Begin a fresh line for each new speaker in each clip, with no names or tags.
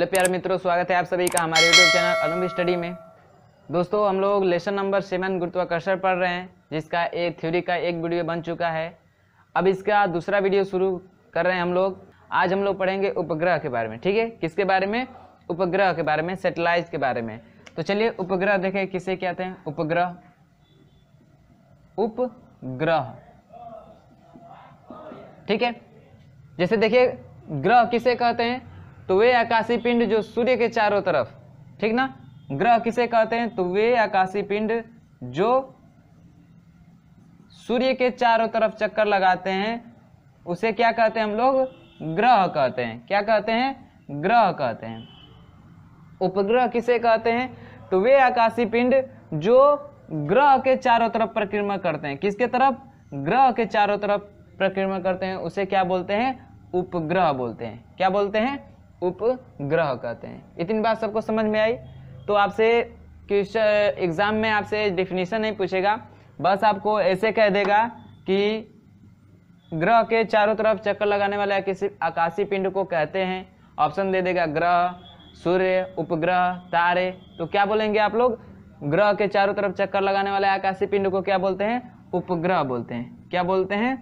hello प्यार मित्रों स्वागत है आप सभी का हमारे यूट्यूब चैनल अनुभ स्टडी में दोस्तों हम लोग लेसन नंबर सेवन गुरुत्वाकर्षण पढ़ रहे हैं जिसका एक थ्योरी का एक वीडियो बन चुका है अब इसका दूसरा वीडियो शुरू कर रहे हैं हम लोग आज हम लोग पढ़ेंगे उपग्रह के बारे में ठीक है किसके बारे में उपग्रह के बारे में सेटेलाइट के बारे में तो चलिए उपग्रह देखें किसे कहते हैं उपग्रह उपग्रह ठीक है जैसे देखिए ग्रह किसे कहते हैं तो वे आकाशीय पिंड जो सूर्य के चारों तरफ ठीक ना ग्रह किसे कहते हैं तो वे आकाशीय पिंड जो सूर्य के चारों तरफ चक्कर लगाते हैं उसे क्या कहते हैं हम लोग ग्रह कहते हैं क्या कहते हैं ग्रह कहते हैं उपग्रह किसे कहते हैं तो वे आकाशीय पिंड जो ग्रह के चारों तरफ परिक्रमा करते हैं किसके तरफ ग्रह के चारों तरफ परिक्रमा करते हैं उसे क्या बोलते हैं उपग्रह बोलते हैं क्या बोलते हैं उपग्रह कहते हैं इतनी बात सबको समझ में आई तो आपसे क्वेश्चन एग्जाम में आपसे डिफिनेशन नहीं पूछेगा बस आपको ऐसे कह देगा कि ग्रह के चारों तरफ चक्कर लगाने वाले किसी आकाशीय पिंड को कहते हैं ऑप्शन दे देगा ग्रह सूर्य उपग्रह तारे तो क्या बोलेंगे आप लोग ग्रह के चारों तरफ चक्कर लगाने वाले आकाशीय पिंड को क्या बोलते हैं उपग्रह बोलते हैं क्या बोलते हैं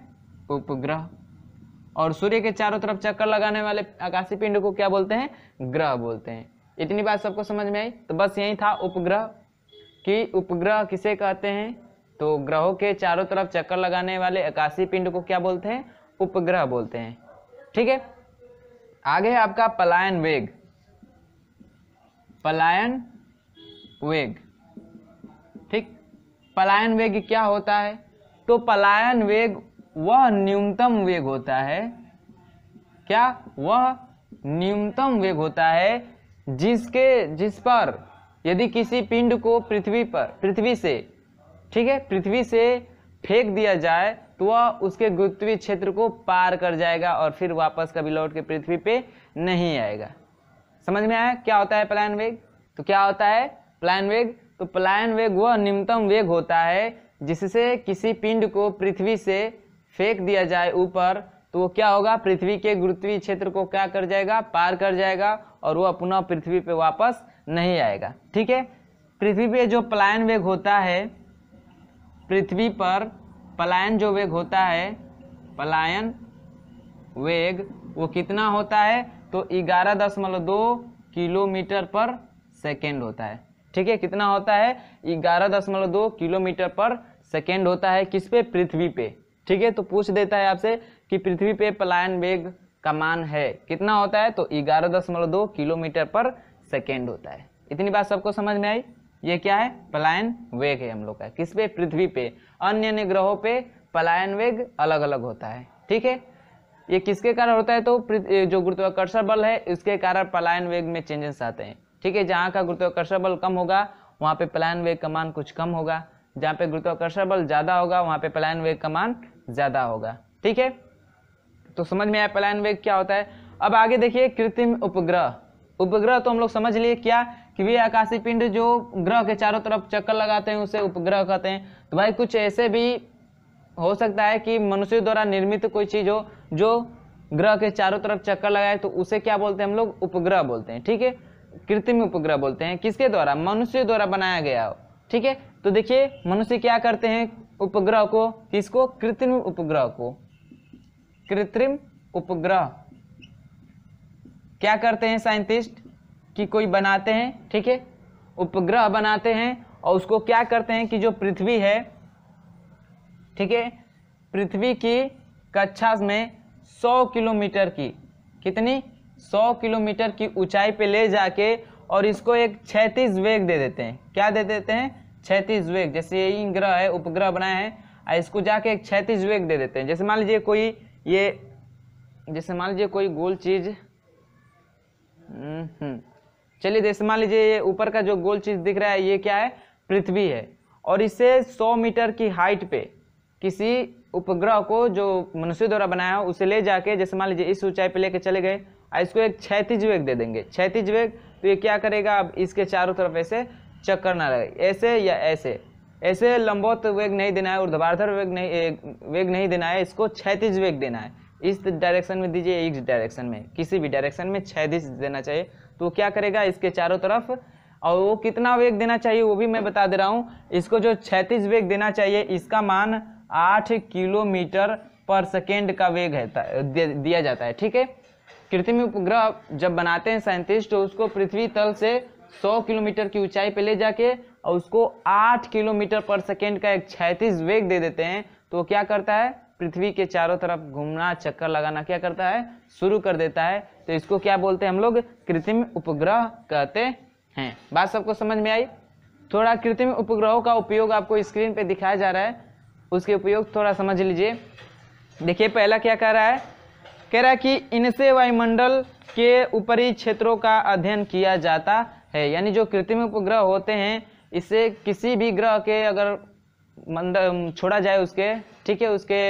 उपग्रह और सूर्य के चारों तरफ चक्कर लगाने वाले आकाशीय पिंड को क्या बोलते हैं ग्रह बोलते हैं इतनी बात सबको समझ में आई तो बस यही था उपग्रह कि उपग्रह किसे कहते हैं तो ग्रहों के चारों तरफ चक्कर लगाने वाले आकाशीय पिंड को क्या बोलते हैं उपग्रह बोलते हैं ठीक है आगे है आपका पलायन वेग पलायन वेग ठीक पलायन वेग क्या होता है तो पलायन वेग वह न्यूनतम वेग होता है क्या वह न्यूनतम वेग होता है जिसके जिस पर यदि किसी पिंड को पृथ्वी पर पृथ्वी से ठीक है पृथ्वी से फेंक दिया जाए तो वह उसके गुरुत्वीय क्षेत्र को पार कर जाएगा और फिर वापस कभी लौट के पृथ्वी पे नहीं आएगा समझ में आया क्या होता है प्लान वेग तो क्या होता है प्लान वेग तो प्लान वेग वह निम्नतम वेग होता है जिससे किसी पिंड को पृथ्वी से फेंक दिया जाए ऊपर तो वो क्या होगा पृथ्वी के गुरुत्वीय क्षेत्र को क्या कर जाएगा पार कर जाएगा और वो अपना पृथ्वी पे वापस नहीं आएगा ठीक है पृथ्वी पे जो पलायन वेग होता है पृथ्वी पर पलायन जो वेग होता है पलायन वेग वो कितना होता है तो ग्यारह दशमलव दो किलोमीटर पर सेकेंड होता है ठीक है कितना होता है ग्यारह दशमलव दो किलोमीटर पर सेकेंड होता है किस पे पृथ्वी पे ठीक है तो पूछ देता है आपसे कि पृथ्वी पे पलायन वेग का मान है कितना होता है तो ग्यारह दशमलव दो किलोमीटर पर सेकेंड होता है इतनी बात सबको समझ में आई ये क्या है पलायन वेग है हम लोग का किस पे पृथ्वी पे अन्य अन्य ग्रहों पे पलायन वेग अलग अलग होता है ठीक है ये किसके कारण होता है तो जो गुरुत्वाकर्षण बल है इसके कारण पलायन वेग में चेंजेस आते हैं ठीक है जहाँ का गुरुत्वाकर्षण बल कम होगा वहाँ पे पलायन वेग का मान कुछ कम होगा जहाँ पे गुरुत्वाकर्षण बल ज़्यादा होगा वहाँ पे पलायन वेग का मान ज़्यादा होगा ठीक है तो समझ में आया पलायन वेग क्या होता है अब आगे देखिए कृत्रिम उपग्रह उपग्रह तो हम लोग समझ लिए क्या कि वे आकाशीय पिंड जो ग्रह के चारों तरफ चक्कर लगाते हैं उसे उपग्रह कहते हैं तो भाई कुछ ऐसे भी हो सकता है कि मनुष्य द्वारा निर्मित कोई चीज़ हो जो ग्रह के चारों तरफ चक्कर लगाए तो उसे क्या बोलते हैं हम लोग उपग्रह बोलते हैं ठीक है कृत्रिम उपग्रह बोलते हैं किसके द्वारा मनुष्य द्वारा बनाया गया हो ठीक है तो देखिए मनुष्य क्या करते हैं उपग्रह को किसको कृत्रिम उपग्रह को कृत्रिम उपग्रह क्या करते हैं साइंटिस्ट कि कोई बनाते हैं ठीक है उपग्रह बनाते हैं और उसको क्या करते हैं कि जो पृथ्वी है ठीक है पृथ्वी की कक्षा में 100 किलोमीटर की कितनी 100 किलोमीटर की ऊंचाई पे ले जाके और इसको एक छैतीस वेग दे देते हैं क्या दे देते हैं छैतीस वेग जैसे यही ग्रह है उपग्रह बनाए हैं इसको जाके एक छैतीस वेग दे देते हैं जैसे मान लीजिए कोई ये जैसे मान लीजिए कोई गोल चीज़ चलिए जैसे मान लीजिए ये ऊपर का जो गोल चीज़ दिख रहा है ये क्या है पृथ्वी है और इसे 100 मीटर की हाइट पे किसी उपग्रह को जो मनुष्य द्वारा बनाया हो उसे ले जाके जैसे मान लीजिए इस ऊंचाई पे लेके चले गए और इसको एक क्षैतिज वेग दे देंगे क्षैतिज वेग तो ये क्या करेगा अब इसके चारों तरफ ऐसे चक्कर ना लगे ऐसे या ऐसे ऐसे लंबौत वेग नहीं देना है ऊर्ध्वाधर वेग नहीं वेग नहीं देना है इसको क्षैतिज वेग देना है इस डायरेक्शन में दीजिए इस डायरेक्शन में किसी भी डायरेक्शन में क्षैतिज देना चाहिए तो क्या करेगा इसके चारों तरफ और वो कितना वेग देना चाहिए वो भी मैं बता दे रहा हूँ इसको जो क्षैतिज वेग देना चाहिए इसका मान आठ किलोमीटर पर सेकेंड का वेग है दिया जाता है ठीक है कृत्रिम उपग्रह जब बनाते हैं साइंटिस्ट तो उसको पृथ्वी तल से 100 किलोमीटर की ऊंचाई पर ले जाके और उसको आठ किलोमीटर पर सेकेंड का एक छैतीस वेग दे देते हैं तो क्या करता है पृथ्वी के चारों तरफ घूमना चक्कर लगाना क्या करता है शुरू कर देता है तो इसको क्या बोलते हैं हम लोग कृत्रिम उपग्रह कहते हैं बात सबको समझ में आई थोड़ा कृत्रिम उपग्रहों का उपयोग आपको स्क्रीन पे दिखाया जा रहा है उसके उपयोग थोड़ा समझ लीजिए देखिए पहला क्या कह रहा है कह रहा है कि इनसे वायुमंडल के ऊपरी क्षेत्रों का अध्ययन किया जाता है यानी जो कृत्रिम उपग्रह होते हैं इससे किसी भी ग्रह के अगर मंद छोड़ा जाए उसके ठीक है उसके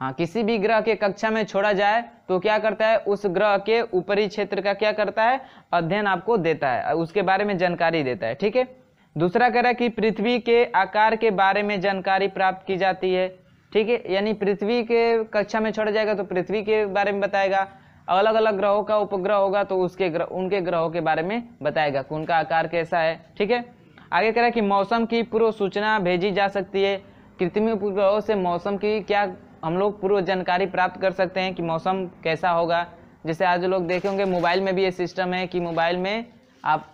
हाँ किसी भी ग्रह के कक्षा में छोड़ा जाए तो क्या करता है उस ग्रह के ऊपरी क्षेत्र का क्या करता है अध्ययन आपको देता है उसके बारे में जानकारी देता है ठीक है दूसरा कह रहा है कि पृथ्वी के आकार के बारे में जानकारी प्राप्त की जाती है ठीक है यानी पृथ्वी के कक्षा में छोड़ा जाएगा तो पृथ्वी के बारे में बताएगा अलग अलग ग्रहों का उपग्रह होगा तो उसके ग्रह उनके ग्रहों के बारे में बताएगा कि उनका आकार कैसा है ठीक है आगे कह रहा है कि मौसम की पूर्व सूचना भेजी जा सकती है कृत्रिम उपग्रहों से मौसम की क्या हम लोग पूर्व जानकारी प्राप्त कर सकते हैं कि मौसम कैसा होगा जैसे आज लोग देखे होंगे मोबाइल में भी ये सिस्टम है कि मोबाइल में आप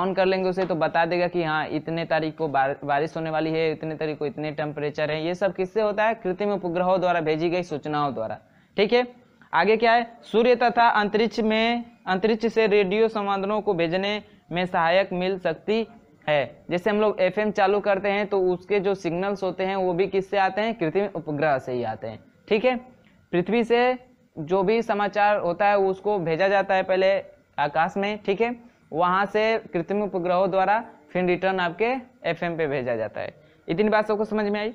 ऑन कर लेंगे उसे तो बता देगा कि हाँ इतने तारीख को बारिश होने वाली है इतने तारीख को इतने टेम्परेचर है ये सब किससे होता है कृत्रिम उपग्रहों द्वारा भेजी गई सूचनाओं द्वारा ठीक है आगे क्या है सूर्य तथा अंतरिक्ष में अंतरिक्ष से रेडियो संवादनों को भेजने में सहायक मिल सकती है जैसे हम लोग एफ चालू करते हैं तो उसके जो सिग्नल्स होते हैं वो भी किससे आते हैं कृत्रिम उपग्रह से ही आते हैं ठीक है पृथ्वी से जो भी समाचार होता है उसको भेजा जाता है पहले आकाश में ठीक है वहाँ से कृत्रिम उपग्रहों द्वारा फिर रिटर्न आपके एफ पे भेजा जाता है इतनी बात सबको समझ में आई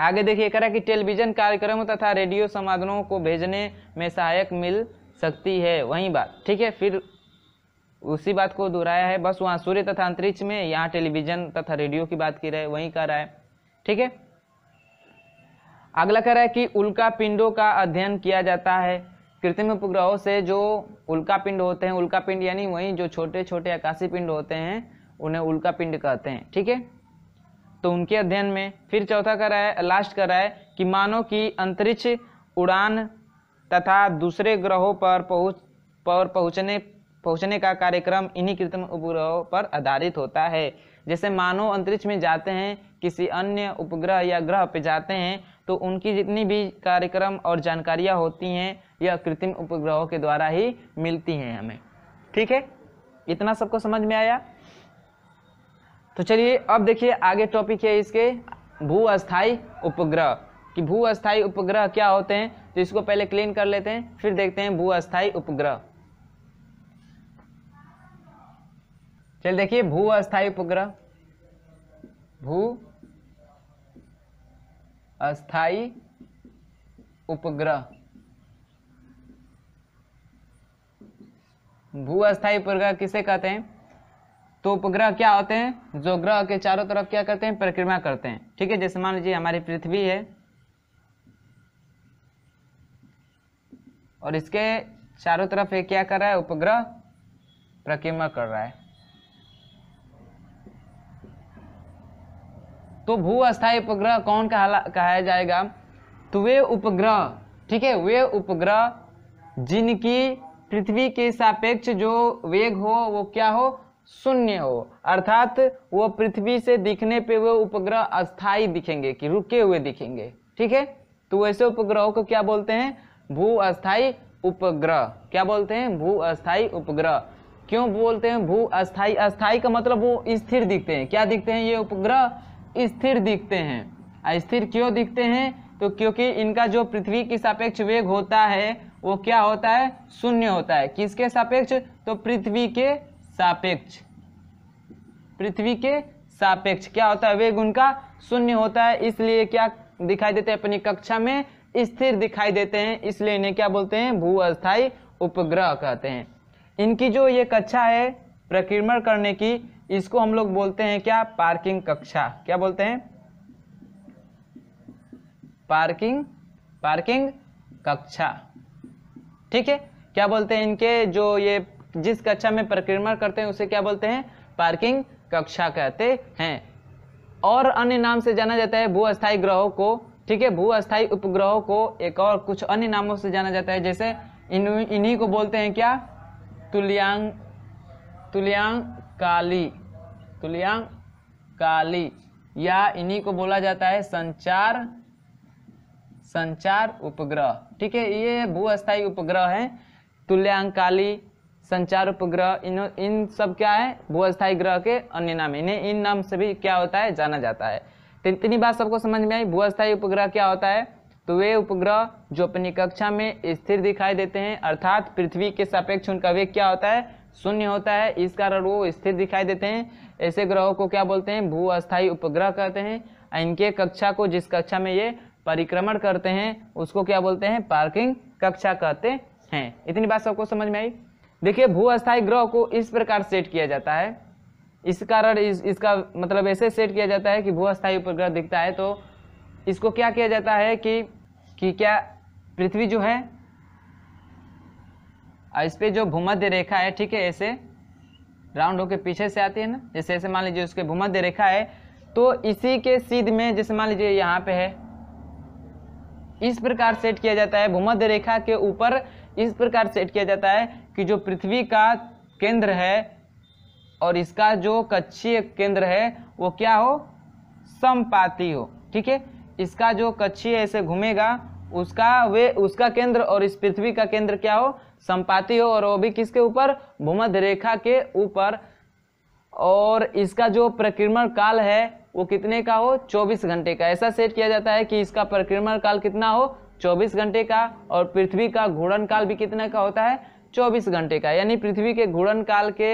आगे देखिए करा कि टेलीविजन कार्यक्रम तथा रेडियो समाधानों को भेजने में सहायक मिल सकती है वही बात ठीक है फिर उसी बात को दोहराया है बस वहाँ सूर्य तथा अंतरिक्ष में यहाँ टेलीविजन तथा रेडियो की बात की रहे वहीं कर रहा है ठीक है अगला कह रहा है कि उल्का पिंडों का अध्ययन किया जाता है कृत्रिम उपग्रहों से जो उल्का पिंड होते हैं उल्का पिंड यानी वही जो छोटे छोटे आकाशीय पिंड होते हैं उन्हें उल्का पिंड कहते हैं ठीक है तो उनके अध्ययन में फिर चौथा कर रहा है लास्ट कर रहा है कि मानव की अंतरिक्ष उड़ान तथा दूसरे ग्रहों पर पहुँच पर पहुँचने पहुंचने का कार्यक्रम इन्हीं कृत्रिम उपग्रहों पर आधारित होता है जैसे मानव अंतरिक्ष में जाते हैं किसी अन्य उपग्रह या ग्रह पर जाते हैं तो उनकी जितनी भी कार्यक्रम और जानकारियाँ होती हैं यह कृत्रिम उपग्रहों के द्वारा ही मिलती हैं हमें ठीक है इतना सबको समझ में आया तो चलिए अब देखिए आगे टॉपिक है इसके भू अस्थायी उपग्रह कि भू अस्थाई उपग्रह क्या होते हैं तो इसको पहले क्लीन कर लेते हैं फिर देखते हैं भू अस्थाई उपग्रह चलिए देखिए भू अस्थायी उपग्रह भू अस्थाई उपग्रह भू अस्थायी उपग्रह किसे कहते हैं तो उपग्रह क्या होते हैं जो ग्रह के चारों तरफ क्या करते हैं परिक्रमा करते हैं ठीक है जैसे मान लीजिए हमारी पृथ्वी है और इसके चारों तरफ ये क्या कर रहा है उपग्रह प्रक्रमा कर रहा है तो भू अस्थायी उपग्रह कौन कहा जाएगा तो वे उपग्रह ठीक है वे उपग्रह जिनकी पृथ्वी के सापेक्ष जो वेग हो वो क्या हो शून्य हो अर्थात वो पृथ्वी से दिखने पे वे उपग्रह अस्थाई दिखेंगे कि रुके हुए दिखेंगे ठीक है तो वैसे उपग्रहों को क्या बोलते हैं भू अस्थाई उपग्रह क्या बोलते हैं भू अस्थाई उपग्रह क्यों बोलते हैं भू अस्थाई अस्थाई का मतलब वो स्थिर दिखते हैं क्या दिखते हैं ये उपग्रह स्थिर दिखते हैं स्थिर क्यों दिखते हैं तो क्योंकि इनका जो पृथ्वी के सापेक्ष वेग होता है वो क्या होता है शून्य होता है किसके सापेक्ष तो पृथ्वी के सापेक्ष पृथ्वी के सापेक्ष क्या होता है वेग उनका शून्य होता है इसलिए क्या दिखाई देते हैं अपनी कक्षा में स्थिर दिखाई देते हैं इसलिए इन्हें क्या बोलते हैं भू अस्थायी उपग्रह कहते हैं इनकी जो ये कक्षा है प्रक्रमण करने की इसको हम लोग बोलते हैं क्या पार्किंग कक्षा क्या बोलते हैं पार्किंग पार्किंग कक्षा ठीक है क्या बोलते हैं इनके जो ये जिस कक्षा में परिक्रमण करते हैं उसे क्या बोलते हैं पार्किंग कक्षा कहते हैं और अन्य नाम से जाना जाता है भू अस्थायी ग्रहों को ठीक है भू अस्थायी उपग्रहों को एक और कुछ अन्य नामों से जाना जाता है जैसे इन्हीं को बोलते हैं क्या तुल्यांग तुल्यांग काली तुल्यांक काली या इन्हीं को बोला जाता है संचार संचार उपग्रह ठीक है ये भूअस्थायी उपग्रह तुल्यांक काली संचार उपग्रह इन इन सब क्या है भूअस्थायी ग्रह के अन्य नाम इन्हें इन नाम से भी क्या होता है जाना जाता है तो इतनी बात सबको समझ में आई भूअस्थायी उपग्रह क्या होता है तो वे उपग्रह जो अपनी कक्षा में स्थिर दिखाई देते हैं अर्थात पृथ्वी के सापेक्ष उनका वेग क्या होता है शून्य होता है इस कारण वो स्थिर दिखाई देते हैं ऐसे ग्रहों को क्या बोलते हैं भू अस्थायी उपग्रह कहते हैं इनके कक्षा को जिस कक्षा में ये परिक्रमण करते हैं उसको क्या बोलते हैं पार्किंग कक्षा कहते हैं इतनी बात सबको समझ में आई देखिए भू अस्थायी ग्रह को इस प्रकार सेट किया जाता है इस कारण इस, इसका मतलब ऐसे सेट किया जाता है कि भू अस्थायी उपग्रह दिखता है तो इसको क्या किया जाता है कि कि क्या पृथ्वी जो है और इस पर जो भूमध्य रेखा है ठीक है ऐसे राउंड होके पीछे से आती है ना जैसे ऐसे मान लीजिए उसके भूमध्य रेखा है तो इसी के सीध में जैसे मान लीजिए यहाँ पे है इस प्रकार सेट किया जाता है भूमध्य रेखा के ऊपर इस प्रकार सेट किया जाता है कि जो पृथ्वी का केंद्र है और इसका जो कच्छीय केंद्र है वो क्या हो समपाती हो ठीक है इसका जो कक्षीय ऐसे घूमेगा उसका वे उसका केंद्र और इस पृथ्वी का केंद्र क्या हो संपाती हो और वो भी किसके ऊपर भूमध्य रेखा के ऊपर और इसका जो प्रक्रमण काल है वो कितने का हो 24 घंटे का ऐसा सेट किया जाता है कि इसका प्रक्रमण काल कितना हो 24 घंटे का और पृथ्वी का घूर्णन काल भी कितने का होता है 24 घंटे का यानी पृथ्वी के घूर्णन काल के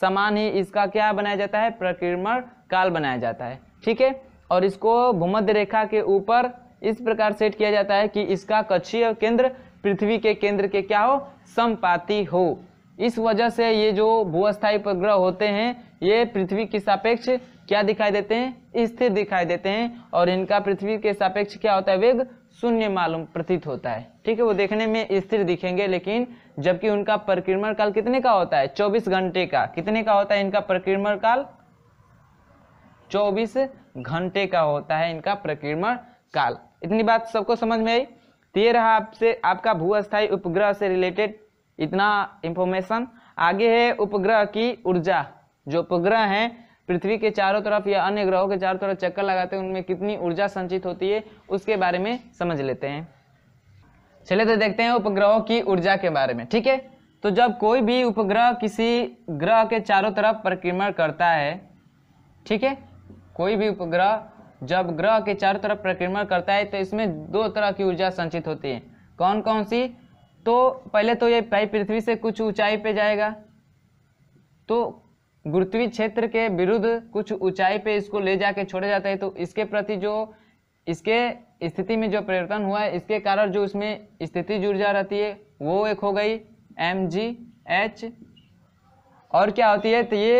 समान ही इसका क्या बनाया जाता है प्रक्रमण काल बनाया जाता है ठीक है और इसको भूमध्य रेखा के ऊपर इस प्रकार सेट किया जाता है कि इसका कक्षीय केंद्र पृथ्वी के केंद्र के क्या हो समपाती हो इस वजह से ये जो भूअस्थायी उपग्रह होते हैं ये पृथ्वी के सापेक्ष क्या दिखाई देते हैं स्थिर दिखाई देते हैं और इनका पृथ्वी के सापेक्ष क्या होता है वेग शून्य मालूम प्रतीत होता है ठीक है वो देखने में स्थिर दिखेंगे लेकिन जबकि उनका परिक्रमण काल कितने का होता है 24 घंटे का कितने का होता है इनका परिक्रमण काल 24 घंटे का होता है इनका परिक्रमण काल इतनी बात सबको समझ में आई ये रहा आपसे आपका भू अस्थायी उपग्रह से रिलेटेड इतना इंफॉर्मेशन आगे है उपग्रह की ऊर्जा जो उपग्रह हैं पृथ्वी के चारों तरफ या अन्य ग्रहों के चारों तरफ चक्कर लगाते हैं उनमें कितनी ऊर्जा संचित होती है उसके बारे में समझ लेते हैं चले तो देखते हैं उपग्रहों की ऊर्जा के बारे में ठीक है तो जब कोई भी उपग्रह किसी ग्रह के चारों तरफ परिक्रमण करता है ठीक है कोई भी उपग्रह जब ग्रह के चारों तरफ परिक्रमण करता है तो इसमें दो तरह की ऊर्जा संचित होती है कौन कौन सी तो पहले तो ये पृथ्वी से कुछ ऊंचाई पे जाएगा तो गुरुत्वीय क्षेत्र के विरुद्ध कुछ ऊंचाई पे इसको ले जाके छोड़ा जाता है तो इसके प्रति जो इसके स्थिति में जो परिवर्तन हुआ है इसके कारण जो इसमें स्थिति ऊर्जा रहती है वो एक हो गई एम जी एच और क्या होती है तो ये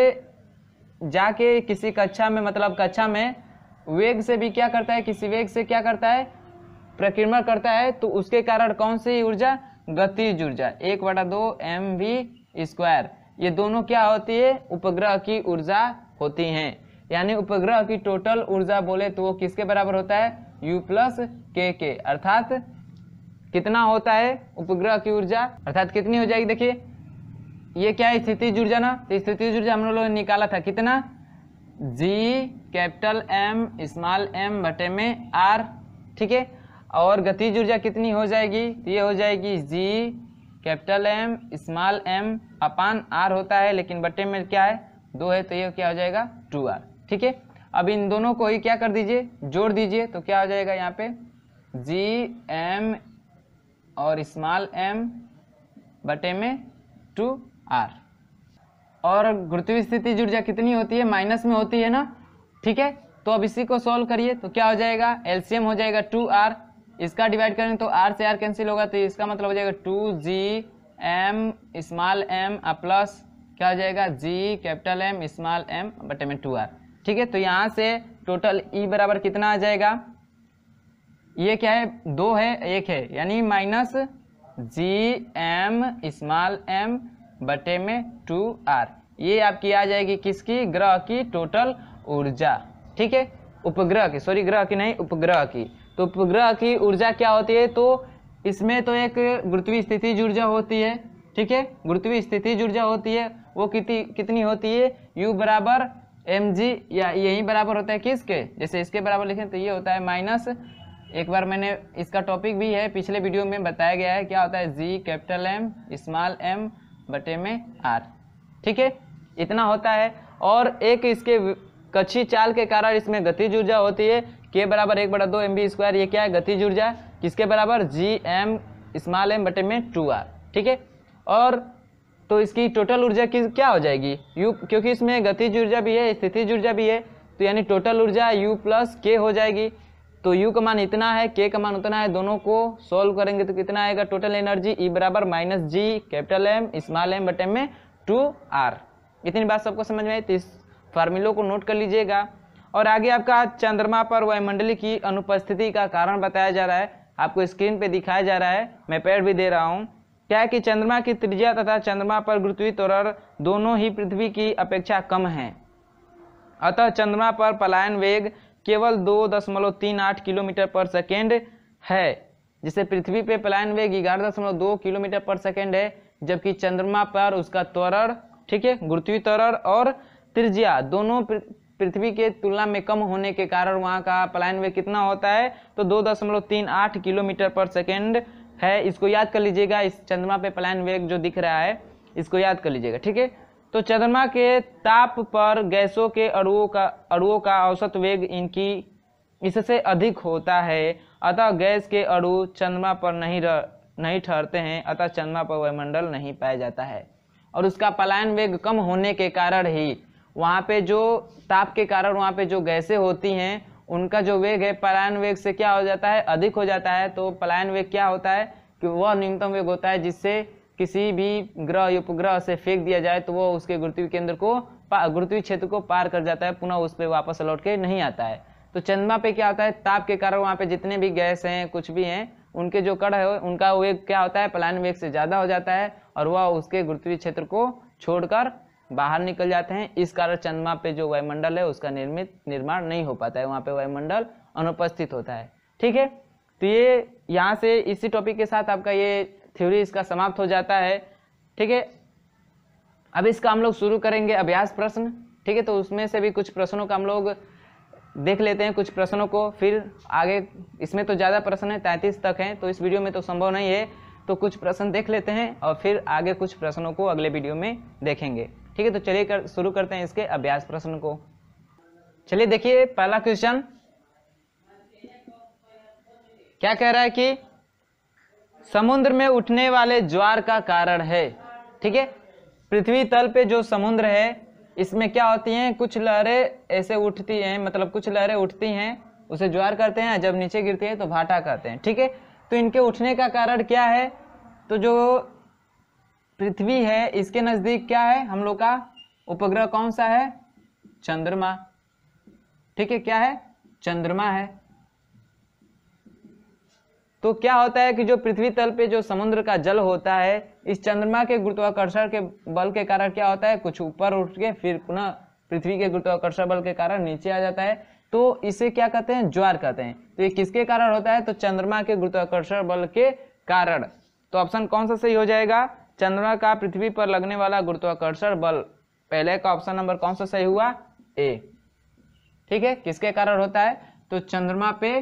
जाके किसी कक्षा में मतलब कक्षा में वेग से भी क्या करता है किसी वेग से क्या करता है प्रक्रमण करता है तो उसके कारण कौन सी ऊर्जा गतिज ऊर्जा एक बटा दो एम वी स्क्वायर ये दोनों क्या होती है उपग्रह की ऊर्जा होती हैं यानी उपग्रह की टोटल ऊर्जा बोले तो वो किसके बराबर होता है यू प्लस के के अर्थात कितना होता है उपग्रह की ऊर्जा अर्थात कितनी हो जाएगी देखिए ये क्या है स्थिति ऊर्जा ना तो स्थिति ऊर्जा हम लोगों ने निकाला था कितना G capital M small M बटे में आर ठीक है और गतिज ऊर्जा कितनी हो जाएगी तो ये हो जाएगी G capital M small M upon R होता है लेकिन बटे में क्या है दो है तो ये क्या हो जाएगा टू आर ठीक है अब इन दोनों को ही क्या कर दीजिए जोड़ दीजिए तो क्या हो जाएगा यहाँ पे जी एम और स्मॉल एम बटे में टू आर और गुरुत्वीय स्थिति ऊर्जा कितनी होती है माइनस में होती है ना ठीक है तो अब इसी को सॉल्व करिए तो क्या हो जाएगा एलसीएम हो जाएगा टू आर इसका डिवाइड करें तो आर से आर कैंसिल होगा तो इसका मतलब हो जाएगा two G M small M plus क्या हो जाएगा G capital M small M बटे में टू आर ठीक है तो यहाँ से टोटल ई e बराबर कितना आ जाएगा ये क्या है दो है एक है यानी minus G M small M बटे में टू आर ये आपकी आ जाएगी किसकी ग्रह की टोटल ऊर्जा ठीक है उपग्रह की सॉरी ग्रह की नहीं उपग्रह की तो उपग्रह की ऊर्जा क्या होती है तो इसमें तो एक गुरुत्वीय स्थिति ऊर्जा होती है ठीक है गुरुत्वीय स्थिति ऊर्जा होती है वो कितनी कितनी होती है यू बराबर एम जी या यही बराबर होता है किसके जैसे इसके बराबर लिखें तो ये होता है माइनस एक बार मैंने इसका टॉपिक भी है पिछले वीडियो में बताया गया है क्या होता है G capital M small M बटे में आर ठीक है इतना होता है और एक इसके कच्छी चाल के कारण इसमें गतिज ऊर्जा होती है के बराबर एक बड़ा दो एम बी स्क्वायर ये क्या है गतिज ऊर्जा किसके बराबर जी एम स्मॉल एम बटे में टू आर ठीक है और तो इसकी टोटल ऊर्जा किस क्या हो जाएगी यू क्योंकि इसमें गतिज ऊर्जा भी है स्थिति ऊर्जा भी है तो यानी टोटल ऊर्जा यू प्लस के हो जाएगी तो यू का मान इतना है के का मान उतना है दोनों को सॉल्व करेंगे तो कितना आएगा टोटल एनर्जी ई बराबर minus G capital M small M बटे में टू आर इतनी बात सबको समझ में आई तो इस फार्मूलों को नोट कर लीजिएगा और आगे आपका चंद्रमा पर वायुमंडली की अनुपस्थिति का कारण बताया जा रहा है आपको स्क्रीन पर दिखाया जा रहा है मैं पेड़ भी दे रहा हूँ क्या है कि चंद्रमा की त्रिज्या तथा चंद्रमा पर गुरुत्वी तोरण दोनों ही पृथ्वी की अपेक्षा कम है अतः चंद्रमा पर पलायन वेग केवल दो दशमलव तीन आठ किलोमीटर पर सेकेंड है जिसे पृथ्वी पे पलायन वेग ग्यारह दशमलव दो किलोमीटर पर सेकेंड है जबकि चंद्रमा पर उसका त्वरण ठीक है गुरुत्वीय त्वरण और त्रिज्या दोनों पृथ्वी के तुलना में कम होने के कारण वहाँ का पलायन वेग कितना होता है तो दो दशमलव तीन आठ किलोमीटर पर सेकेंड है इसको याद कर लीजिएगा इस चंद्रमा पे पलायन वेग जो दिख रहा है इसको याद कर लीजिएगा ठीक है तो चंद्रमा के ताप पर गैसों के अणुओं का अणुओं का औसत वेग इनकी इससे अधिक होता है अतः गैस के अणु चंद्रमा पर नहीं रह, नहीं ठहरते हैं अतः चंद्रमा पर वायुमंडल नहीं पाया जाता है और उसका पलायन वेग कम होने के कारण ही वहाँ पे जो ताप के कारण वहाँ पे जो गैसें होती हैं उनका जो वेग है पलायन वेग से क्या हो जाता है अधिक हो जाता है तो पलायन वेग क्या होता है कि वह न्यूनतम वेग होता है जिससे किसी भी ग्रह उपग्रह से फेंक दिया जाए तो वो उसके गुरुत्वीय केंद्र को गुरुत्वीय क्षेत्र को पार कर जाता है पुनः उस पर वापस लौट के नहीं आता है तो चंद्रमा पे क्या होता है ताप के कारण वहाँ पे जितने भी गैस हैं कुछ भी हैं उनके जो कड़ है उनका वेग क्या होता है पलायन वेग से ज़्यादा हो जाता है और वह उसके गुरुत्वीय क्षेत्र को छोड़कर बाहर निकल जाते हैं इस कारण चंद्रमा पे जो वायुमंडल है उसका निर्मित निर्माण नहीं हो पाता है वहाँ पे वायुमंडल अनुपस्थित होता है ठीक है तो ये यहाँ से इसी टॉपिक के साथ आपका ये थ्योरी इसका समाप्त हो जाता है ठीक है अब इसका हम लोग शुरू करेंगे अभ्यास प्रश्न ठीक है तो उसमें से भी कुछ प्रश्नों का हम लोग देख लेते हैं कुछ प्रश्नों को फिर आगे इसमें तो ज़्यादा प्रश्न है तैंतीस तक हैं तो इस वीडियो में तो संभव नहीं है तो कुछ प्रश्न देख लेते हैं और फिर आगे कुछ प्रश्नों को अगले वीडियो में देखेंगे ठीक है तो चलिए कर शुरू करते हैं इसके अभ्यास प्रश्न को चलिए देखिए पहला क्वेश्चन क्या कह रहा है कि समुद्र में उठने वाले ज्वार का कारण है ठीक है पृथ्वी तल पे जो समुद्र है इसमें क्या होती हैं कुछ लहरें ऐसे उठती हैं मतलब कुछ लहरें उठती हैं उसे ज्वार करते हैं जब नीचे गिरती है तो भाटा कहते हैं ठीक है तो इनके उठने का कारण क्या है तो जो पृथ्वी है इसके नज़दीक क्या है हम लोग का उपग्रह कौन सा है चंद्रमा ठीक है क्या है चंद्रमा है तो क्या होता है कि जो पृथ्वी तल पे जो समुद्र का जल होता है इस चंद्रमा के गुरुत्वाकर्षण के बल के कारण क्या होता है कुछ ऊपर उठ के फिर पुनः पृथ्वी के गुरुत्वाकर्षण बल के कारण नीचे आ जाता है तो इसे क्या कहते हैं ज्वार कहते हैं तो ये किसके कारण होता है तो चंद्रमा के गुरुत्वाकर्षण बल के कारण तो ऑप्शन कौन सा सही हो जाएगा चंद्रमा का पृथ्वी पर लगने वाला गुरुत्वाकर्षण बल पहले का ऑप्शन नंबर कौन सा सही हुआ ए ठीक है किसके कारण होता है तो चंद्रमा पे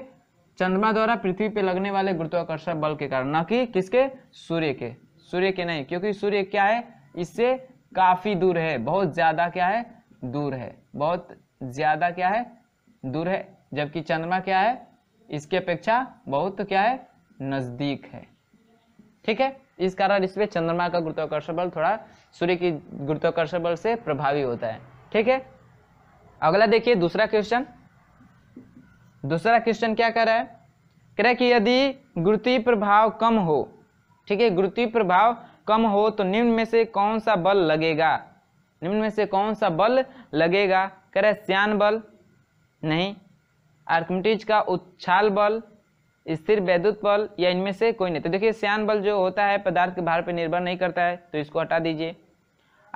चंद्रमा द्वारा पृथ्वी पे लगने वाले गुरुत्वाकर्षण बल के कारण न कि किसके सूर्य के सूर्य के नहीं क्योंकि सूर्य क्या है इससे काफी दूर है बहुत ज्यादा क्या है दूर है बहुत ज्यादा क्या है दूर है जबकि चंद्रमा क्या है इसके अपेक्षा बहुत क्या है नजदीक है ठीक है इस कारण इसमें चंद्रमा का गुरुत्वाकर्षण बल थोड़ा सूर्य की गुरुत्वाकर्षण बल से प्रभावी होता है ठीक है अगला देखिए दूसरा क्वेश्चन दूसरा क्वेश्चन क्या कर रहा है कह रहा है कि यदि गुरुत्वीय प्रभाव कम हो ठीक है गुरुत्वीय प्रभाव कम हो तो निम्न में से कौन सा बल लगेगा निम्न में से कौन सा बल लगेगा कह रहा है श्यान बल नहीं आर्कमिटीज का उच्छाल बल स्थिर वैद्युत बल या इनमें से कोई नहीं तो देखिए श्यान बल जो होता है पदार्थ के भार पर निर्भर नहीं करता है तो इसको हटा दीजिए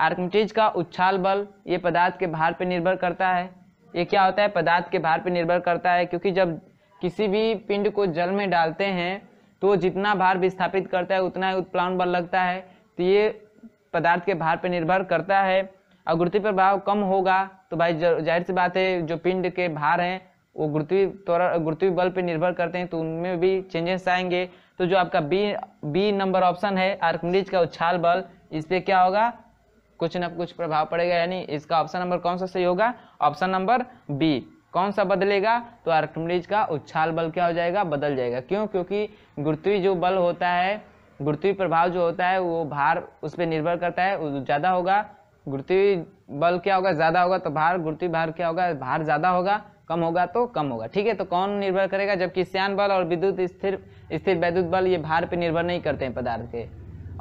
आर्कमिटीज का उच्छाल बल ये पदार्थ के भार पर निर्भर करता है ये क्या होता है पदार्थ के भार पर निर्भर करता है क्योंकि जब किसी भी पिंड को जल में डालते हैं तो जितना भार विस्थापित करता है उतना ही उत्प्लावन बल लगता है तो ये पदार्थ के भार पर निर्भर करता है और गुरुत्व प्रभाव कम होगा तो भाई जाहिर सी बात है जो पिंड के भार हैं वो गुरुत्वी तौर गुरुत्वी बल पर निर्भर करते हैं तो उनमें भी चेंजेस आएंगे तो जो आपका बी बी नंबर ऑप्शन है आर्कमिडीज का उछाल बल इस पर क्या होगा कुछ ना कुछ प्रभाव पड़ेगा यानी इसका ऑप्शन नंबर कौन सा सही होगा ऑप्शन नंबर बी कौन सा बदलेगा तो आर्किमिडीज का उच्छाल बल क्या हो जाएगा बदल जाएगा क्यों क्योंकि गुरुत्वीय जो बल होता है गुरुत्वीय प्रभाव जो होता है वो भार उस पर निर्भर करता है ज़्यादा होगा गुरुत्वीय बल क्या होगा ज़्यादा होगा तो भार गुरुत्वीय भार क्या होगा भार ज़्यादा होगा कम होगा तो कम होगा ठीक है तो कौन निर्भर करेगा जबकि श्यान बल और विद्युत स्थिर स्थिर वैद्युत बल ये भार पर निर्भर नहीं करते हैं पदार्थ के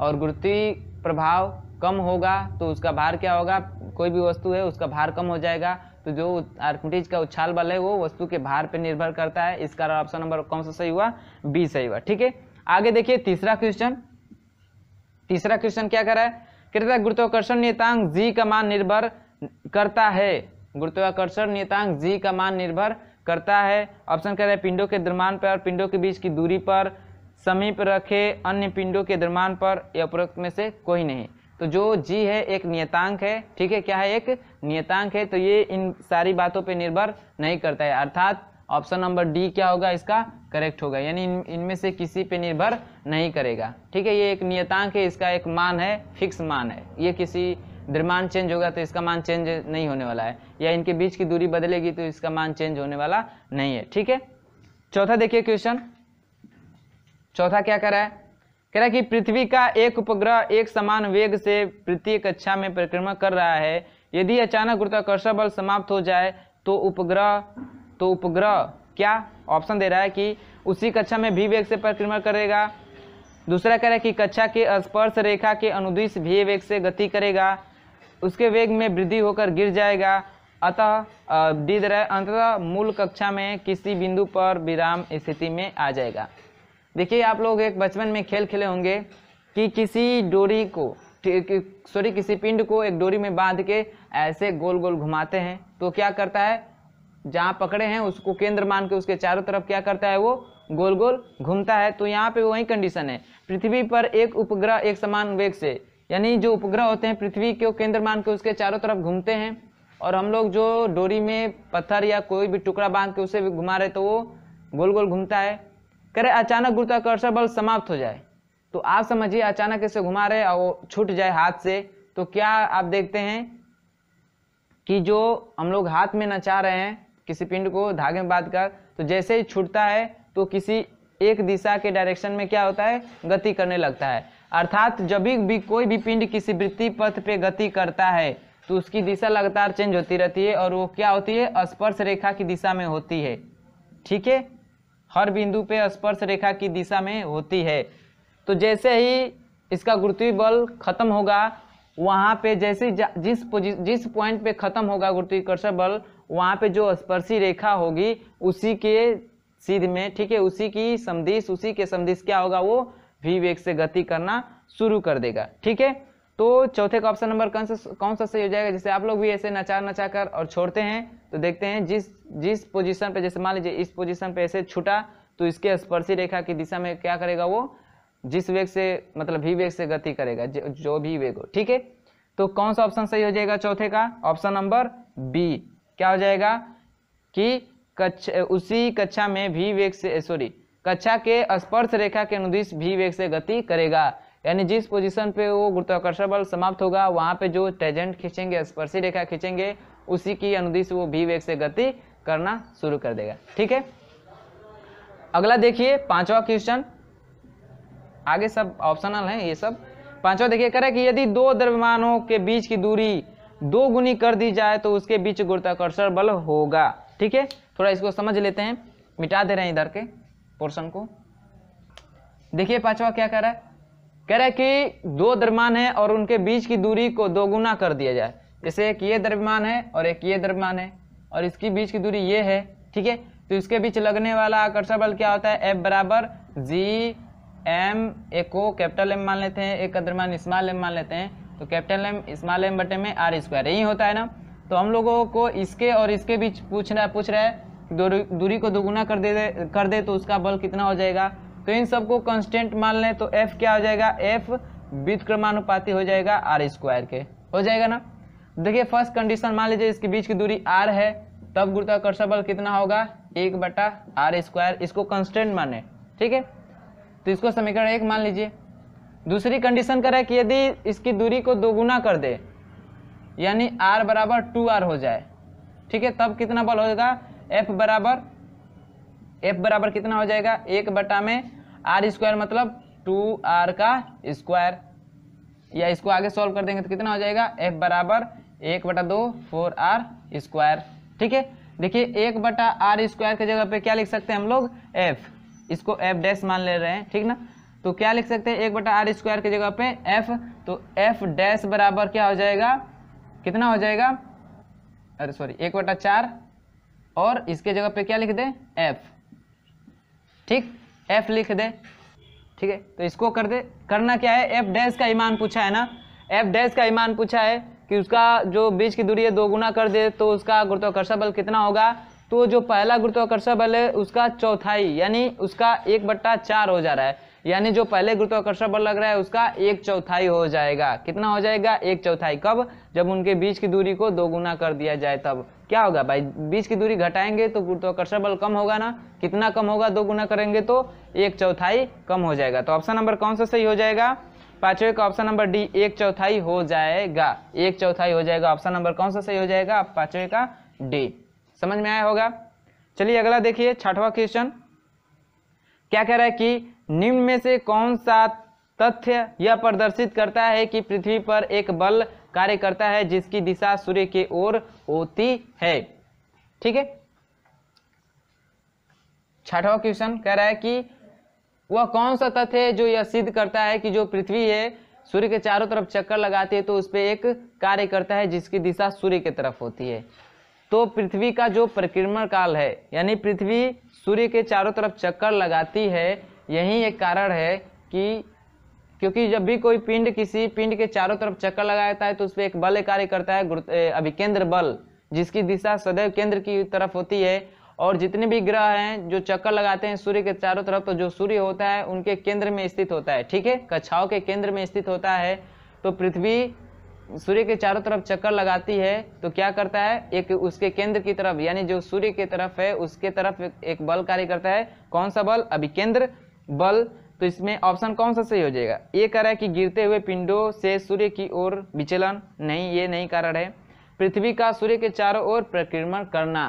और गुरुत्वीय प्रभाव कम होगा तो उसका भार क्या होगा कोई भी वस्तु है उसका भार कम हो जाएगा तो जो आर्कमिटीज का उछाल बल है वो वस्तु के भार पर निर्भर करता है इसका ऑप्शन नंबर कौन सा सही हुआ बी सही हुआ ठीक है आगे देखिए तीसरा क्वेश्चन तीसरा क्वेश्चन क्या करा है कृतः गुरुत्वाकर्षण नियतांक जी का मान निर्भर करता है गुरुत्वाकर्षण नियतांक जी का मान निर्भर करता है ऑप्शन कह रहे हैं पिंडों के द्रमान पर और पिंडों के बीच की दूरी पर समीप रखे अन्य पिंडों के द्रमान पर या उपरोक्त में से कोई नहीं तो जो जी है एक नियतांक है ठीक है क्या है एक नियतांक है तो ये इन सारी बातों पे निर्भर नहीं करता है अर्थात ऑप्शन नंबर डी क्या होगा इसका करेक्ट होगा यानी इन इनमें से किसी पे निर्भर नहीं करेगा ठीक है ये एक नियतांक है इसका एक मान है फिक्स मान है ये किसी द्रमान चेंज होगा तो इसका मान चेंज नहीं होने वाला है या इनके बीच की दूरी बदलेगी तो इसका मान चेंज होने वाला नहीं है ठीक है चौथा देखिए क्वेश्चन चौथा क्या करा है कह रहा कि पृथ्वी का एक उपग्रह एक समान वेग से पृथ्वी कक्षा में परिक्रमा कर रहा है यदि अचानक गुरुत्वाकर्षण बल समाप्त हो जाए तो उपग्रह तो उपग्रह क्या ऑप्शन दे रहा है कि उसी कक्षा में भी वेग से परिक्रमा करेगा दूसरा कह रहा है कि कक्षा के स्पर्श रेखा के अनुदिश भी वेग से गति करेगा उसके वेग में वृद्धि होकर गिर जाएगा अतः दी अंततः मूल कक्षा में किसी बिंदु पर विराम स्थिति में आ जाएगा देखिए आप लोग एक बचपन में खेल खेले होंगे कि किसी डोरी को सॉरी किसी पिंड को एक डोरी में बांध के ऐसे गोल गोल घुमाते हैं तो क्या करता है जहाँ पकड़े हैं उसको केंद्र मान के उसके चारों तरफ क्या करता है वो गोल गोल घूमता है तो यहाँ पे वही कंडीशन है पृथ्वी पर एक उपग्रह एक समान वेग से यानी जो उपग्रह होते हैं पृथ्वी के केंद्र मान के उसके चारों तरफ घूमते हैं और हम लोग जो डोरी में पत्थर या कोई भी टुकड़ा बांध के उसे भी घुमा रहे तो वो गोल गोल घूमता है करे अचानक गुरुत्वाकर्षण बल समाप्त हो जाए तो आप समझिए अचानक इसे घुमा रहे और वो छूट जाए हाथ से तो क्या आप देखते हैं कि जो हम लोग हाथ में नचा रहे हैं किसी पिंड को धागे में बांध कर तो जैसे ही छूटता है तो किसी एक दिशा के डायरेक्शन में क्या होता है गति करने लगता है अर्थात जब भी कोई भी पिंड किसी वृत्ति पथ पे गति करता है तो उसकी दिशा लगातार चेंज होती रहती है और वो क्या होती है स्पर्श रेखा की दिशा में होती है ठीक है हर बिंदु पे स्पर्श रेखा की दिशा में होती है तो जैसे ही इसका गुरुत्वीय बल खत्म होगा वहाँ पे जैसे जिस जिस पॉइंट पे खत्म होगा गुरुत्वाकर्षण बल वहाँ पे जो स्पर्शी रेखा होगी उसी के सीध में ठीक है उसी की समदिश उसी के समदिश क्या होगा वो भी वेग से गति करना शुरू कर देगा ठीक है तो चौथे का ऑप्शन नंबर कौन सा कौन सा सही हो जाएगा जैसे आप लोग भी ऐसे नचार नचा कर और छोड़ते हैं तो देखते हैं जिस जिस पोजीशन पे जैसे मान लीजिए इस पोजीशन पे ऐसे छूटा तो इसके स्पर्शी रेखा की दिशा में क्या करेगा वो जिस वेग से मतलब भी वेग से गति करेगा जो भी वेग हो ठीक है तो कौन सा ऑप्शन सही हो जाएगा चौथे का ऑप्शन नंबर बी क्या हो जाएगा कि कच्छ, उसी कक्षा में भी वेग से सॉरी कक्षा के स्पर्श रेखा के अनुदिश भी वेग से गति करेगा यानी जिस पोजीशन पे वो गुरुत्वाकर्षण बल समाप्त होगा वहाँ पे जो टेजेंट खींचेंगे स्पर्शी रेखा खींचेंगे उसी की अनुदिश वो भी वेग से गति करना शुरू कर देगा ठीक है अगला देखिए पांचवा क्वेश्चन आगे सब ऑप्शनल है ये सब पांचवा देखिए करें कि यदि दो द्रव्यमानों के बीच की दूरी दो गुनी कर दी जाए तो उसके बीच गुरुत्वाकर्षण बल होगा ठीक है थोड़ा इसको समझ लेते हैं मिटा दे रहे हैं इधर के पोर्शन को देखिए पांचवा क्या कह रहा है कह रहे कि दो दरमान है और उनके बीच की दूरी को दोगुना कर दिया जाए जैसे एक ये दरमान है और एक ये दरमान है और इसकी बीच की दूरी ये है ठीक है तो इसके बीच लगने वाला आकर्षण बल क्या होता है एफ बराबर जी एम ए को कैपिटल एम मान लेते हैं एक का दरमान स्मॉल एम मान लेते हैं तो कैपिटल एम स्मॉल एम बटे में आर स्क्वायर यही होता है ना तो हम लोगों को इसके और इसके बीच पूछना पूछ रहा है दूरी को दोगुना कर दे कर दे तो उसका बल कितना हो जाएगा तो इन सबको कॉन्स्टेंट मान लें तो एफ क्या हो जाएगा एफ व्युतक्रमानुपाती हो जाएगा आर स्क्वायर के हो जाएगा ना देखिए फर्स्ट कंडीशन मान लीजिए इसके बीच की दूरी आर है तब गुरुत्वाकर्षण बल कितना होगा एक बटा आर स्क्वायर इसको कंस्टेंट माने ठीक है तो इसको समीकरण एक मान लीजिए दूसरी कंडीशन करें कि यदि इसकी दूरी को दोगुना कर दे यानी आर बराबर टू आर हो जाए ठीक है तब कितना बल होगा एफ बराबर एफ बराबर कितना हो जाएगा एक बटा में आर स्क्वायर मतलब टू आर का स्क्वायर या इसको आगे सॉल्व कर देंगे तो कितना हो जाएगा एफ बराबर एक बटा दो फोर आर स्क्वायर ठीक है देखिए एक बटा आर स्क्वायर की जगह पे क्या लिख सकते हैं हम लोग एफ इसको एफ डैश मान ले रहे हैं ठीक ना तो क्या लिख सकते हैं एक बटा आर स्क्वायर की जगह पे एफ तो एफ डैश बराबर क्या हो जाएगा कितना हो जाएगा अरे सॉरी एक बटा चार और इसके जगह पे क्या लिख दें एफ ठीक एफ लिख दे ठीक है तो इसको कर दे करना क्या है एफ डैश का ईमान पूछा है ना एफ डैश का ईमान पूछा है कि उसका जो बीच की दूरी है दो गुना कर दे तो उसका गुरुत्वाकर्षण बल कितना होगा तो जो पहला गुरुत्वाकर्षण बल है उसका चौथाई यानी उसका एक बट्टा चार हो जा रहा है यानी जो पहले गुरुत्वाकर्षण बल लग रहा है उसका एक चौथाई हो जाएगा कितना हो जाएगा एक चौथाई कब जब उनके बीच की दूरी को दोगुना कर दिया जाए तब क्या होगा भाई बीच की दूरी घटाएंगे तो गुरुत्वाकर्षण तो बल कम होगा ना कितना कम होगा दो गुना करेंगे तो एक चौथाई कम हो जाएगा तो ऑप्शन नंबर कौन सा सही हो जाएगा पांचवे का ऑप्शन नंबर डी एक चौथाई हो जाएगा एक चौथाई हो जाएगा ऑप्शन नंबर कौन सा सही हो जाएगा पांचवे का डी समझ में आया होगा चलिए अगला देखिए छठवा क्वेश्चन क्या कह रहा है कि निम्न में से कौन सा तथ्य यह प्रदर्शित करता है कि पृथ्वी पर एक बल कार्य करता है जिसकी दिशा सूर्य की ओर होती है ठीक है छठवा क्वेश्चन कह रहा है कि वह कौन सा तथ्य है जो यह सिद्ध करता है कि जो पृथ्वी है सूर्य के चारों तरफ चक्कर लगाती है तो उस पर एक कार्य करता है जिसकी दिशा सूर्य की तरफ होती है तो पृथ्वी का जो परिक्रमण काल है यानी पृथ्वी सूर्य के चारों तरफ चक्कर लगाती है यही एक कारण है कि क्योंकि जब भी कोई पिंड किसी पिंड के चारों तरफ चक्कर लगाता है तो उस पर एक बल कार्य करता है अभिकेंद्र बल जिसकी दिशा सदैव केंद्र की तरफ होती है और जितने भी ग्रह हैं जो चक्कर लगाते हैं सूर्य के चारों तरफ तो जो सूर्य होता है उनके केंद्र में स्थित होता है ठीक है कक्षाओं के केंद्र में स्थित होता है तो पृथ्वी सूर्य के चारों तरफ चक्कर लगाती है तो क्या करता है एक उसके केंद्र की तरफ यानी जो सूर्य की तरफ है उसके तरफ एक बल कार्य करता है कौन सा बल अभिकेंद्र बल तो इसमें ऑप्शन कौन सा सही हो जाएगा ये कह रहा है कि गिरते हुए पिंडों से सूर्य की ओर विचलन नहीं ये नहीं कारण है पृथ्वी का सूर्य के चारों ओर परिक्रमण करना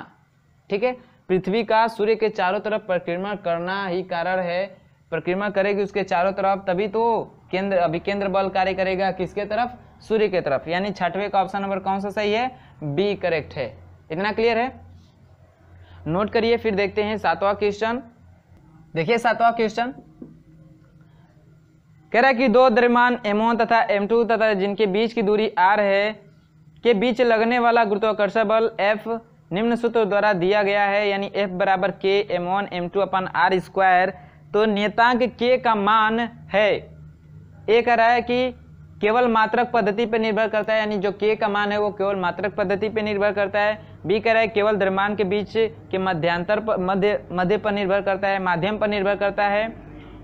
ठीक है पृथ्वी का सूर्य के चारों तरफ परिक्रमा करना ही कारण है परिक्रमा करेगी उसके चारों तरफ तभी तो केंद्र अभिकेंद्र बल कार्य करेगा किसके तरफ सूर्य के तरफ यानी छठवें का ऑप्शन नंबर कौन सा सही है बी करेक्ट है इतना क्लियर है नोट करिए फिर देखते हैं सातवां क्वेश्चन देखिए सातवां क्वेश्चन कह रहा है कि दो द्रव्यमान एम तथा एम तथा जिनके बीच की दूरी आर है के बीच लगने वाला गुरुत्वाकर्षण बल एफ निम्न सूत्र द्वारा दिया गया है यानी एफ बराबर K M one M two upon R square तो नियतांक के का मान है ये कह रहा है कि केवल मात्रक पद्धति पर निर्भर करता है यानी जो के का मान है वो केवल मात्रक पद्धति पर निर्भर करता है बी कह रहा है केवल द्रव्यमान के बीच के मध्यांतर पर मध्य मध्य पर निर्भर करता है माध्यम पर निर्भर करता है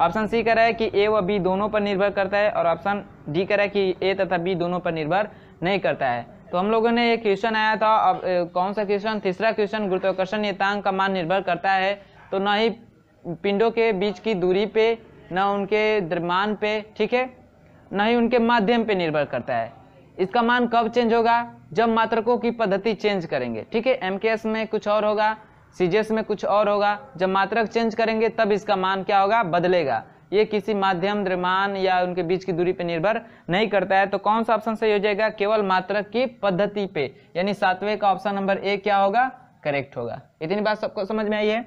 ऑप्शन सी कह रहा है कि ए व बी दोनों पर निर्भर करता है और ऑप्शन डी कह रहा है कि ए तथा बी दोनों पर निर्भर नहीं करता है तो हम लोगों ने ये क्वेश्चन आया था अब कौन सा क्वेश्चन तीसरा क्वेश्चन गुरुत्वाकर्षण नियतांक का मान निर्भर करता है तो न ही पिंडों के बीच की दूरी पे न उनके द्रमान पे ठीक है न ही उनके माध्यम पे निर्भर करता है इसका मान कब चेंज होगा जब मात्रकों की पद्धति चेंज करेंगे ठीक है एम में कुछ और होगा सीजियस में कुछ और होगा जब मात्रक चेंज करेंगे तब इसका मान क्या होगा बदलेगा ये किसी माध्यम द्रमान या उनके बीच की दूरी पर निर्भर नहीं करता है तो कौन सा ऑप्शन सही हो जाएगा केवल मात्रक की पद्धति पे यानी सातवें का ऑप्शन नंबर ए क्या होगा करेक्ट होगा इतनी बात सबको समझ में आई है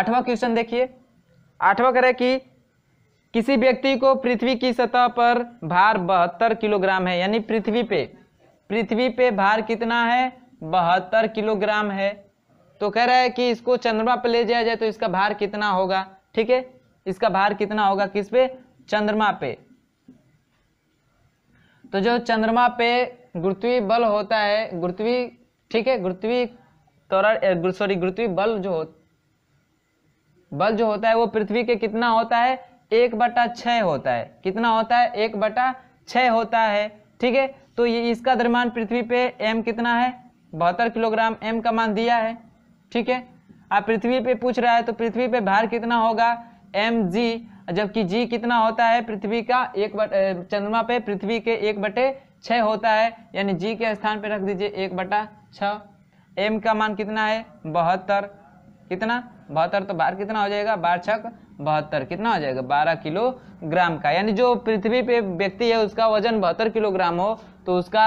आठवां क्वेश्चन देखिए आठवां करें कि किसी व्यक्ति को पृथ्वी की सतह पर भार बहत्तर किलोग्राम है यानी पृथ्वी पे पृथ्वी पे भार कितना है बहत्तर किलोग्राम है तो कह रहा है कि इसको चंद्रमा पर ले जाया जाए तो इसका भार कितना होगा ठीक है इसका भार कितना होगा किस पे चंद्रमा पे तो जो चंद्रमा पे गुरुत्वी बल होता है गुरुत्वी ठीक है गुरुत्वी सॉरी गुरुत्वी बल जो हो बल जो होता है वो पृथ्वी के कितना होता है एक बटा छः होता है कितना होता है एक बटा छः होता है ठीक है तो ये इसका दरमान पृथ्वी पे एम कितना है बहत्तर किलोग्राम एम का मान दिया है ठीक है आप पृथ्वी पे पूछ रहा है तो पृथ्वी पे भार कितना होगा एम जी जबकि जी कितना होता है पृथ्वी का एक बट चंद्रमा पे पृथ्वी के एक बटे छः होता है यानी जी के स्थान पे रख दीजिए एक बटा छ एम का मान कितना है बहत्तर कितना बहत्तर तो बार कितना हो जाएगा बार छक बहत्तर कितना हो जाएगा बारह किलोग्राम का यानी जो पृथ्वी पे व्यक्ति है उसका वजन बहत्तर किलोग्राम हो तो उसका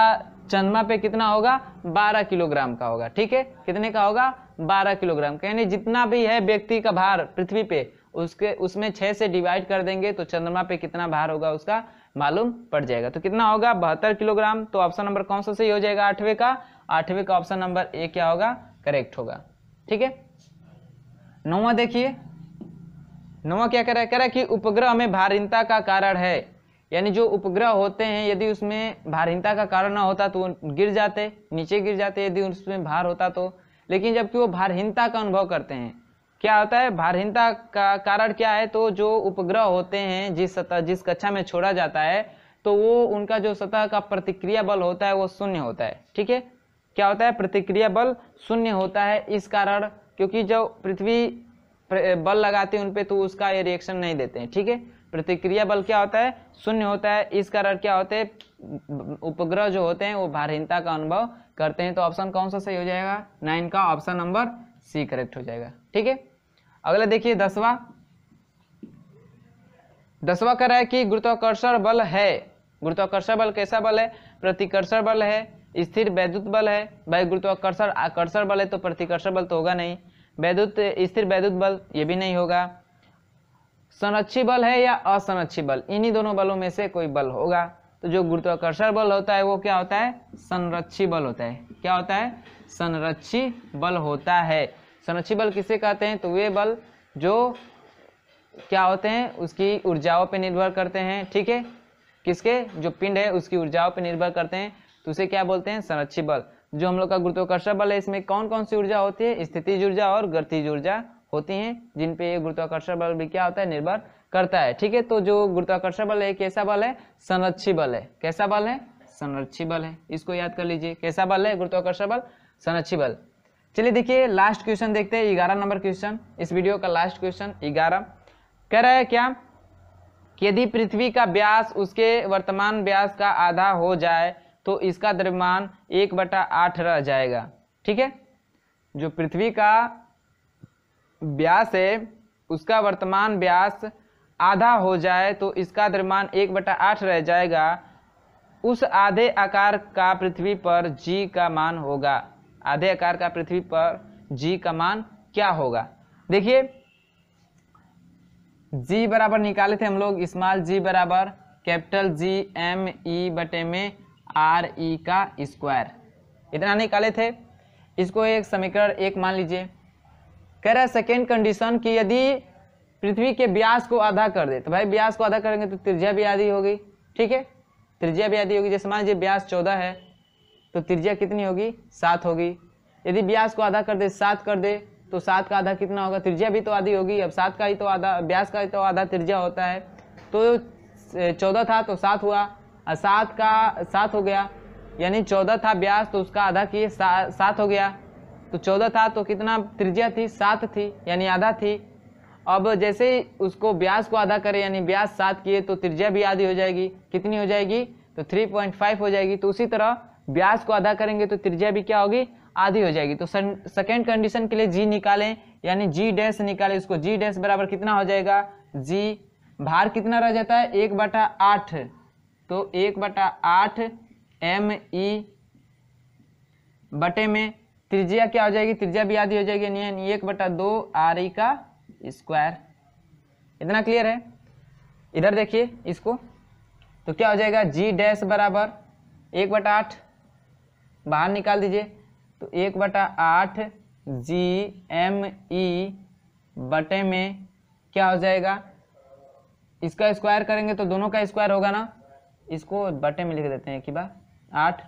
चंद्रमा पे कितना होगा बारह किलोग्राम का होगा ठीक है कितने का होगा बारह किलोग्राम यानी जितना भी है व्यक्ति का भार पृथ्वी पे उसके उसमें छह से डिवाइड कर देंगे तो चंद्रमा पे कितना भार होगा उसका मालूम पड़ जाएगा तो कितना होगा बहत्तर किलोग्राम तो ऑप्शन नंबर कौन सा सही हो जाएगा आठवें का आठवें का ऑप्शन नंबर ए क्या होगा करेक्ट होगा ठीक है नौवा देखिए नौवा क्या कह रहा है कह रहा है कि उपग्रह में भारहीनता का कारण है यानी जो उपग्रह होते हैं यदि उसमें भारहीनता का कारण ना होता तो गिर जाते नीचे गिर जाते यदि उसमें भार होता तो लेकिन जबकि वो भारहीनता का अनुभव करते हैं क्या होता है भारहीनता का कारण क्या है तो जो उपग्रह होते हैं जिस सतह जिस कक्षा में छोड़ा जाता है तो वो उनका जो सतह का प्रतिक्रिया बल होता है वो शून्य होता है ठीक है क्या होता है प्रतिक्रिया बल शून्य होता है इस कारण क्योंकि जो पृथ्वी बल लगाते हैं उन पर तो उसका ये रिएक्शन नहीं देते हैं ठीक है प्रतिक्रिया बल क्या होता है शून्य होता है इस कारण क्या होते हैं उपग्रह जो होते हैं वो भारहीनता का अनुभव करते हैं तो ऑप्शन कौन सा सही हो जाएगा नाइन का ऑप्शन नंबर सी करेक्ट हो जाएगा ठीक है अगला देखिए दसवा दसवा कह रहा है कि गुरुत्वाकर्षण बल है गुरुत्वाकर्षण बल कैसा बल है प्रतिकर्षण बल है स्थिर वैद्युत बल है भाई गुरुत्वाकर्षण आकर्षण बल है तो प्रतिकर्षण बल तो होगा नहीं वैद्युत स्थिर वैद्युत बल ये भी नहीं होगा संरक्षी बल है या असंरक्षी बल इन्हीं दोनों बलों में से कोई बल होगा तो जो गुरुत्वाकर्षण बल होता है वो क्या होता है संरक्षी बल होता है क्या होता है संरक्षी बल होता है संरक्षी बल किसे कहते हैं तो वे बल जो क्या होते हैं उसकी ऊर्जाओं पर निर्भर करते हैं ठीक है किसके जो पिंड है उसकी ऊर्जाओं पर निर्भर करते हैं तो उसे क्या बोलते हैं संरक्षी बल जो हम लोग का गुरुत्वाकर्षण बल है इसमें कौन कौन सी ऊर्जा होती है स्थिति ऊर्जा और गतिज ऊर्जा होती हैं जिन पे ये गुरुत्वाकर्षण बल भी क्या होता है निर्भर करता है ठीक है तो जो गुरुत्वाकर्षण बल है कैसा बल है संरक्षी बल है कैसा बल है संरक्षी बल है इसको याद कर लीजिए कैसा बल है गुरुत्वाकर्षण बल संरक्षी बल चलिए देखिए लास्ट क्वेश्चन देखते हैं ग्यारह नंबर क्वेश्चन इस वीडियो का लास्ट क्वेश्चन ग्यारह कह रहा है क्या यदि पृथ्वी का व्यास उसके वर्तमान व्यास का आधा हो जाए तो इसका द्रव्यमान एक बटा आठ रह जाएगा ठीक है जो पृथ्वी का व्यास है उसका वर्तमान व्यास आधा हो जाए तो इसका द्रव्यमान एक बटा आठ रह जाएगा उस आधे आकार का पृथ्वी पर जी का मान होगा आधे आकार का पृथ्वी पर जी का मान क्या होगा देखिए जी बराबर निकाले थे हम लोग स्मॉल जी बराबर कैपिटल जी एम ई बटे में आर ई e का स्क्वायर इतना निकाले थे इसको एक समीकरण एक मान लीजिए कह रहा है सेकेंड कंडीशन कि यदि पृथ्वी के ब्यास को आधा कर दे तो भाई ब्यास को आधा करेंगे तो त्रिज्या भी आधी होगी ठीक है त्रिज्या भी आधी होगी जैसे मान लीजिए ब्यास चौदह है तो त्रिज्या कितनी होगी सात होगी यदि ब्यास को आधा कर दे सात कर दे तो सात का आधा कितना होगा त्रिज्या भी तो आधी होगी अब सात का ही तो आधा ब्यास का ही तो आधा त्रिज्या होता है तो चौदह था तो सात हुआ और सात का सात हो गया यानी चौदह था ब्यास तो उसका आधा किए सात हो गया तो चौदह था तो कितना त्रिज्या थी सात थी यानी आधा थी अब जैसे ही उसको ब्यास को आधा करें यानी ब्यास सात किए तो त्रिज्या भी आधी हो जाएगी कितनी हो जाएगी तो थ्री पॉइंट फाइव हो जाएगी तो उसी तरह ब्यास को आधा करेंगे तो त्रिज्या भी क्या होगी आधी हो जाएगी तो सेकेंड कंडीशन के लिए जी निकालें यानी जी डैश निकालें उसको जी डैश बराबर कितना हो जाएगा जी भार कितना रह जाता है एक बटा आठ तो एक बटा आठ एम ई e बटे में त्रिज्या क्या हो जाएगी त्रिज्या भी आधी हो जाएगी यानी एक बटा दो आर ई e का स्क्वायर इतना क्लियर है इधर देखिए इसको तो क्या हो जाएगा जी डैश बराबर एक बटा आठ बाहर निकाल दीजिए तो एक बटा आठ जी एम ई बटे में क्या हो जाएगा इसका स्क्वायर करेंगे तो दोनों का स्क्वायर होगा ना इसको बटे में लिख देते हैं कि बार आठ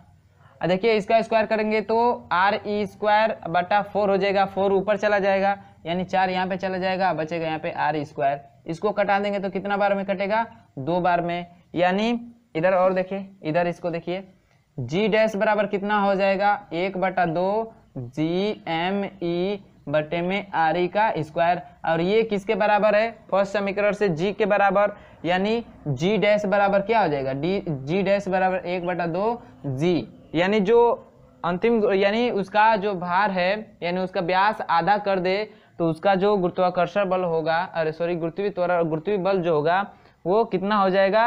देखिए इसका स्क्वायर करेंगे तो आर ई स्क्वायर बटा फोर हो जाएगा फोर ऊपर चला जाएगा यानी चार यहाँ पे चला जाएगा बचेगा यहाँ पे आर स्क्वायर इसको कटा देंगे तो कितना बार में कटेगा दो बार में यानी इधर और देखिए इधर इसको देखिए जी डैश बराबर कितना हो जाएगा एक बटा दो जी एम ई बटे में आर ई e का स्क्वायर और ये किसके बराबर है फर्स्ट समीकरण से जी के बराबर यानी जी डैश बराबर क्या हो जाएगा डी जी डैश बराबर एक बटा दो जी यानी जो अंतिम यानी उसका जो भार है यानी उसका व्यास आधा कर दे तो उसका जो गुरुत्वाकर्षण बल होगा अरे सॉरी गुरुत्वी त्वरा गुरुत्वी बल जो होगा वो कितना हो जाएगा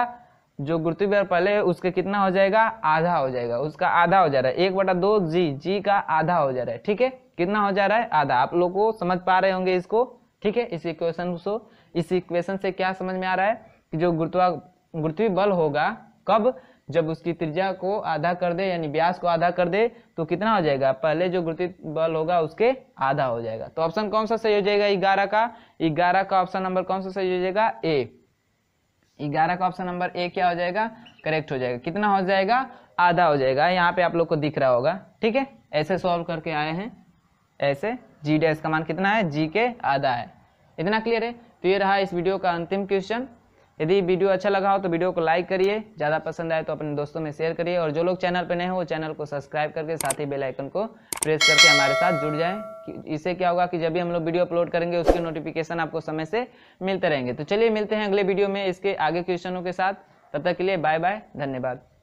जो गुरुत्वी बल पहले उसका कितना हो जाएगा आधा हो जाएगा उसका आधा हो जा रहा है एक बटा दो जी जी का आधा हो जा रहा है ठीक है कितना हो जा रहा है आधा आप लोग को समझ पा रहे होंगे इसको ठीक है इस इक्वेशन को इस इक्वेशन से क्या समझ में आ रहा है कि जो गुरुत्वा गुरुत्वी बल होगा कब जब उसकी त्रिज्या को आधा कर दे यानी व्यास को आधा कर दे तो कितना हो जाएगा पहले जो गुरुत्वित बल होगा उसके आधा हो जाएगा तो ऑप्शन कौन सा सही हो जाएगा ग्यारह का ग्यारह का ऑप्शन नंबर कौन सा सही हो जाएगा ए ग्यारह का ऑप्शन नंबर ए क्या हो जाएगा करेक्ट हो जाएगा कितना हो जाएगा आधा हो जाएगा यहाँ पे आप लोग को दिख रहा होगा ठीक है ऐसे सॉल्व करके आए हैं ऐसे जी डे का मान कितना है जी के आधा है इतना क्लियर है तो ये रहा इस वीडियो का अंतिम क्वेश्चन यदि वीडियो अच्छा लगा हो तो वीडियो को लाइक करिए ज़्यादा पसंद आए तो अपने दोस्तों में शेयर करिए और जो लोग चैनल पर नए हो चैनल को सब्सक्राइब करके साथ ही बेल आइकन को प्रेस करके हमारे साथ जुड़ जाएं इससे क्या होगा कि जब भी हम लोग वीडियो अपलोड करेंगे उसके नोटिफिकेशन आपको समय से मिलते रहेंगे तो चलिए मिलते हैं अगले वीडियो में इसके आगे क्वेश्चनों के साथ तब तक के लिए बाय बाय धन्यवाद